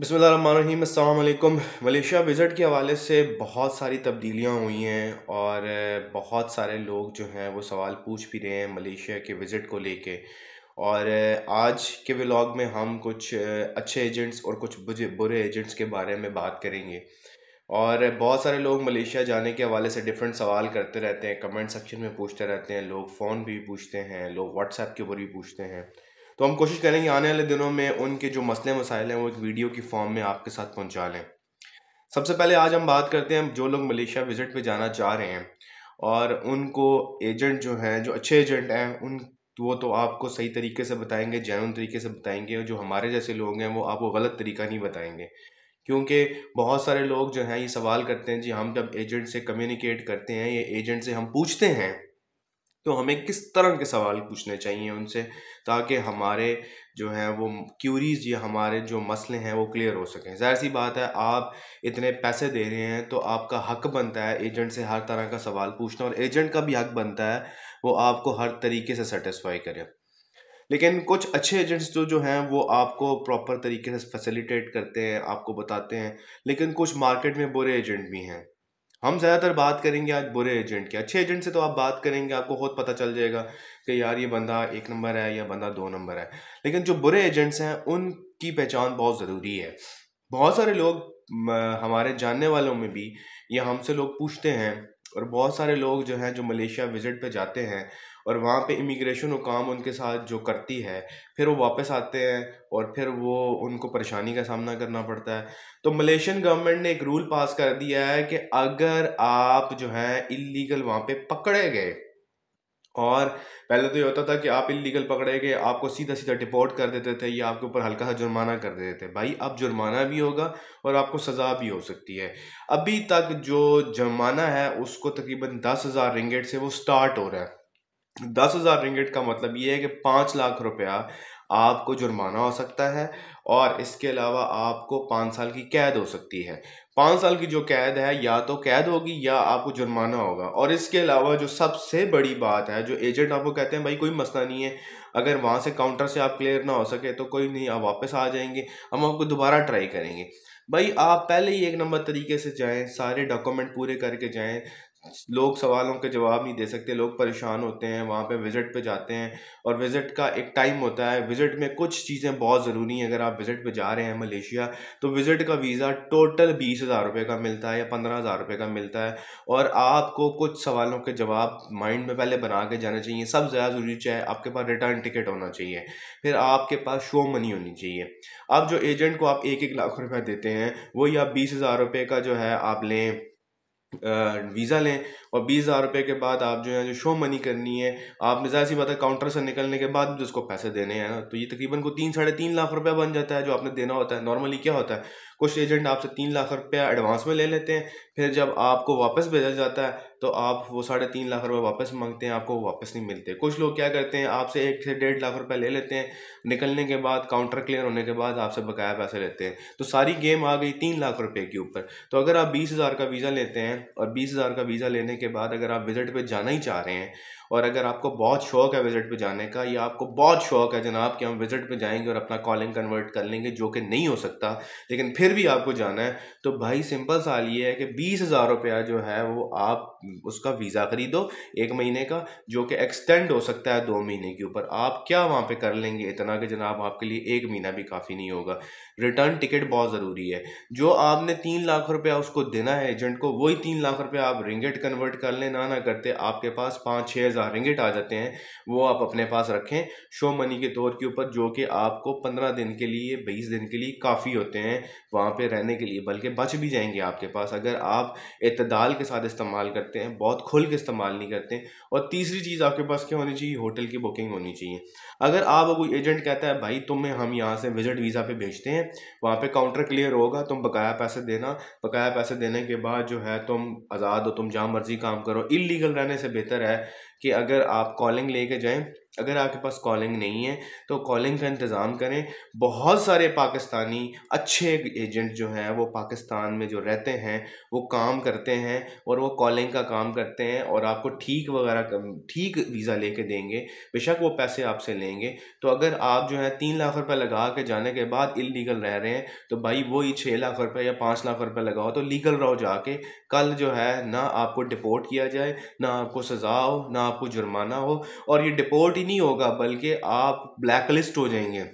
बसमीम अल्लाम Malaysia visit के हवाले से बहुत सारी तब्दीलियाँ हुई हैं और बहुत सारे लोग जो हैं वो सवाल पूछ भी रहे हैं मलेशिया के विज़िट को लेके और आज के व्लॉग में हम कुछ अच्छे एजेंट्स और कुछ बुरे एजेंट्स के बारे में बात करेंगे और बहुत सारे लोग मलेशिया जाने के हवाले से डिफरेंट सवाल करते रहते हैं कमेंट सेक्शन में पूछते रहते हैं लोग फ़ोन भी पूछते हैं लोग व्हाट्सएप के ऊपर भी पूछते हैं तो हम कोशिश करेंगे आने वाले दिनों में उनके जो मसले मसाइल हैं वो एक वीडियो की फॉर्म में आपके साथ पहुंचा लें सबसे पहले आज हम बात करते हैं जो लोग मलेशिया विज़िट पे जाना चाह रहे हैं और उनको एजेंट जो हैं जो अच्छे एजेंट हैं उन वो तो आपको सही तरीके से बताएंगे जैन तरीके से बताएंगे और जो हमारे जैसे लोग हैं वो आपको गलत तरीका नहीं बताएंगे क्योंकि बहुत सारे लोग जो हैं ये सवाल करते हैं जी हम जब एजेंट से कम्युनिकेट करते हैं ये एजेंट से हम पूछते हैं तो हमें किस तरह के सवाल पूछने चाहिए उनसे ताकि हमारे जो हैं वो क्यूरीज या हमारे जो मसले हैं वो क्लियर हो सकें जाहिर सी बात है आप इतने पैसे दे रहे हैं तो आपका हक बनता है एजेंट से हर तरह का सवाल पूछना और एजेंट का भी हक बनता है वो आपको हर तरीके से सेटिस्फाई करे लेकिन कुछ अच्छे एजेंट्स तो जो हैं वो आपको प्रॉपर तरीके से फैसिलिटेट करते हैं आपको बताते हैं लेकिन कुछ मार्केट में बुरे एजेंट भी हैं हम ज़्यादातर बात करेंगे आज बुरे एजेंट की अच्छे एजेंट से तो आप बात करेंगे आपको खुद पता चल जाएगा कि यार ये बंदा एक नंबर है या बंदा दो नंबर है लेकिन जो बुरे एजेंट्स हैं उनकी पहचान बहुत ज़रूरी है बहुत सारे लोग हमारे जानने वालों में भी या हमसे लोग पूछते हैं और बहुत सारे लोग जो हैं जो मलेशिया विज़िट पर जाते हैं और वहाँ पे इमिग्रेशन वो काम उनके साथ जो करती है फिर वो वापस आते हैं और फिर वो उनको परेशानी का सामना करना पड़ता है तो मलेशियन गवर्नमेंट ने एक रूल पास कर दिया है कि अगर आप जो है इलीगल वहाँ पे पकड़े गए और पहले तो ये होता था कि आप इलीगल पकड़े गए आपको सीधा सीधा डिपोर्ट कर देते थे या आपके ऊपर हल्का सा जुर्माना कर देते थे भाई अब जुर्माना भी होगा और आपको सज़ा भी हो सकती है अभी तक जो जुर्माना है उसको तकरीबन दस हज़ार रिंगेट से वो स्टार्ट हो रहा है दस हज़ार रिंगट का मतलब ये है कि पाँच लाख रुपया आपको जुर्माना हो सकता है और इसके अलावा आपको पाँच साल की कैद हो सकती है पाँच साल की जो कैद है या तो कैद होगी या आपको जुर्माना होगा और इसके अलावा जो सबसे बड़ी बात है जो एजेंट आपको कहते हैं भाई कोई मसला नहीं है अगर वहाँ से काउंटर से आप क्लियर ना हो सके तो कोई नहीं आप वापस आ जाएंगे हम आपको दोबारा ट्राई करेंगे भाई आप पहले ही एक नंबर तरीके से जाएं सारे डॉक्यूमेंट पूरे करके जाएं लोग सवालों के जवाब नहीं दे सकते लोग परेशान होते हैं वहाँ पे विज़िट पे जाते हैं और विज़िट का एक टाइम होता है विज़िट में कुछ चीज़ें बहुत ज़रूरी हैं अगर आप विज़िट पे जा रहे हैं मलेशिया तो विज़िट का वीज़ा टोटल बीस हज़ार रुपये का मिलता है या पंद्रह हज़ार रुपये का मिलता है और आपको कुछ सवालों के जवाब माइंड में पहले बना के जाना चाहिए सब ज़्यादा ज़रूरी चाहे आपके पास रिटर्न टिकट होना चाहिए फिर आपके पास शो मनी होनी चाहिए आप जो एजेंट को आप एक एक लाख रुपये देते हैं वही आप बीस हज़ार रुपये का जो है आप लें वीज़ा लें और बीस हज़ार रुपये के बाद आप जो है जो शो मनी करनी है आप मिजाज सी बात है काउंटर से निकलने के बाद भी उसको पैसे देने हैं ना तो ये तकरीबन को तीन साढ़े तीन लाख रुपया बन जाता है जो आपने देना होता है नॉर्मली क्या होता है कुछ एजेंट आपसे तीन लाख रुपया एडवांस में ले लेते हैं फिर जब आपको वापस भेजा जाता है तो आप वो साढ़े तीन लाख रुपये वापस मांगते हैं आपको वापस नहीं मिलते कुछ लोग क्या करते हैं आपसे एक से डेढ़ लाख रुपये ले लेते हैं निकलने के बाद काउंटर क्लियर होने के बाद आपसे बकाया पैसे लेते हैं तो सारी गेम आ गई तीन लाख रुपये के ऊपर तो अगर आप बीस हज़ार का वीज़ा लेते हैं और बीस हज़ार का वीज़ा लेने के बाद अगर आप विज़िट पर जाना ही चाह रहे हैं और अगर आपको बहुत शौक है विज़िट पे जाने का या आपको बहुत शौक है जनाब कि हम विज़िट पे जाएंगे और अपना कॉलिंग कन्वर्ट कर लेंगे जो कि नहीं हो सकता लेकिन फिर भी आपको जाना है तो भाई सिंपल साल ये है कि बीस हज़ार रुपया जो है वो आप उसका वीज़ा ख़रीदो एक महीने का जो कि एक्सटेंड हो सकता है दो महीने के ऊपर आप क्या वहाँ पर कर लेंगे इतना कि जनाब आपके लिए एक महीना भी काफ़ी नहीं होगा रिटर्न टिकट बहुत ज़रूरी है जो आपने तीन लाख रुपया उसको देना है एजेंट को वही तीन लाख रुपया आप रिंगेट कन्वर्ट कर लें ना ना करते आपके पास पाँच छः रिंगट आ जाते हैं वो आप अपने पास रखें शो मनी के तौर के ऊपर जो कि आपको पंद्रह दिन के लिए बीस दिन के लिए काफ़ी होते हैं वहाँ पर रहने के लिए बल्कि बच भी जाएंगे आपके पास अगर आप इतदाल के साथ इस्तेमाल करते हैं बहुत खुल के इस्तेमाल नहीं करते और तीसरी चीज़ आपके पास क्या होनी चाहिए होटल की बुकिंग होनी चाहिए अगर आप कोई एजेंट कहता है भाई तुम्हें हम यहाँ से विजिट वीज़ा पे भेजते हैं वहाँ पर काउंटर क्लियर होगा तुम बकाया पैसे देना बकाया पैसे देने के बाद जो है तुम आज़ाद हो तुम जहाँ मर्जी काम करो इलीगल रहने से बेहतर है कि अगर आप कॉलिंग लेके जाएं अगर आपके पास कॉलिंग नहीं है तो कॉलिंग का इंतज़ाम करें बहुत सारे पाकिस्तानी अच्छे एजेंट जो हैं वो पाकिस्तान में जो रहते हैं वो काम करते हैं और वो कॉलिंग का काम करते हैं और आपको ठीक वगैरह ठीक वीज़ा ले कर देंगे बेशक वो पैसे आपसे लेंगे तो अगर आप जो है तीन लाख रुपये लगा के जाने के बाद इलीगल रह रहे हैं तो भाई वही छः लाख रुपये या पाँच लाख रुपये लगाओ तो लीगल रहो जाके कल जो है ना आपको डिपोर्ट किया जाए ना आपको सज़ा हो ना आपको जुर्माना हो और ये डिपोर्ट ही नहीं होगा बल्कि आप ब्लैक लिस्ट हो जाएंगे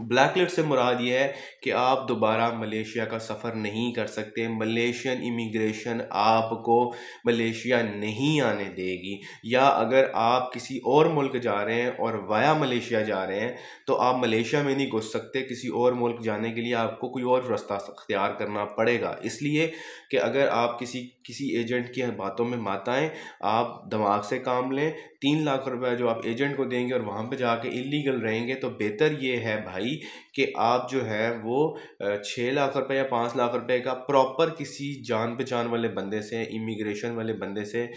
ब्लैक लिस्ट से मुराद ये है कि आप दोबारा मलेशिया का सफ़र नहीं कर सकते मलेशियन इमिग्रेशन आपको मलेशिया नहीं आने देगी या अगर आप किसी और मुल्क जा रहे हैं और वाया मलेशिया जा रहे हैं तो आप मलेशिया में नहीं घुस सकते किसी और मुल्क जाने के लिए आपको कोई और रास्ता अख्तियार करना पड़ेगा इसलिए कि अगर आप किसी किसी एजेंट की बातों में मत आएँ आप दिमाग से काम लें तीन लाख रुपया जो आप एजेंट को देंगे और वहाँ पर जाके इलीगल रहेंगे तो बेहतर ये है भाई आई कि आप जो है वो छः लाख रुपए या पाँच लाख रुपए का प्रॉपर किसी जान पहचान वाले बंदे से इमिग्रेशन वाले बंदे से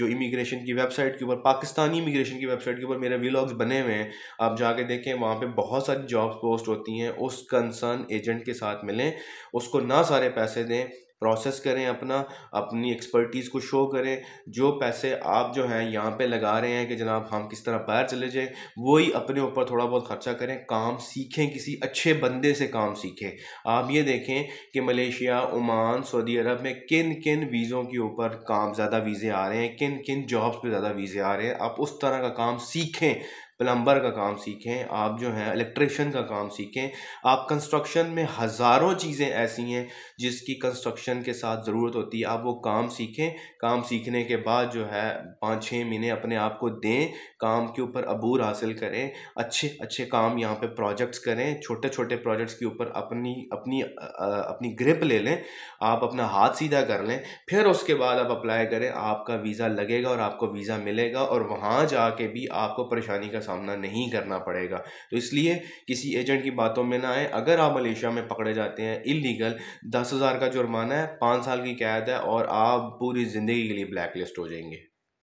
जो इमिग्रेशन की वेबसाइट के ऊपर पाकिस्तानी इमिग्रेशन की वेबसाइट के ऊपर मेरे वीलॉग्स बने हुए हैं आप जाके देखें वहाँ पर बहुत सारी जॉब पोस्ट होती हैं उस कंसर्न एजेंट के साथ मिलें उसको ना सारे पैसे दें प्रोसेस करें अपना अपनी एक्सपर्टीज़ को शो करें जो पैसे आप जो हैं यहाँ पे लगा रहे हैं कि जनाब हम किस तरह बाहर चले जाएं वही अपने ऊपर थोड़ा बहुत ख़र्चा करें काम सीखें किसी अच्छे बंदे से काम सीखें आप ये देखें कि मलेशिया ओमान सऊदी अरब में किन किन वीज़ों के ऊपर काम ज़्यादा वीज़े आ रहे हैं किन किन जॉब्स पर ज़्यादा वीज़े आ रहे हैं आप उस तरह का काम सीखें प्लम्बर का काम सीखें आप जो हैं इलेक्ट्रिशन का काम सीखें आप कंस्ट्रक्शन में हज़ारों चीज़ें ऐसी हैं जिसकी कंस्ट्रक्शन के साथ ज़रूरत होती है आप वो काम सीखें काम सीखने के बाद जो है पाँच छः महीने अपने आप को दें काम के ऊपर अबूर हासिल करें अच्छे अच्छे काम यहाँ पे प्रोजेक्ट्स करें छोटे छोटे प्रोजेक्ट्स के ऊपर अपनी अपनी अपनी ग्रिप ले लें आप अपना हाथ सीधा कर लें फिर उसके बाद आप अप्लाई करें आपका वीज़ा लगेगा और आपको वीज़ा मिलेगा और वहाँ जाके भी आपको परेशानी का सामना नहीं करना पड़ेगा तो इसलिए किसी एजेंट की बातों में ना आए अगर आप मलेशिया में पकड़े जाते हैं इलीगल दस हज़ार का जुर्माना है पाँच साल की कैद है और आप पूरी ज़िंदगी के लिए ब्लैक लिस्ट हो जाएंगे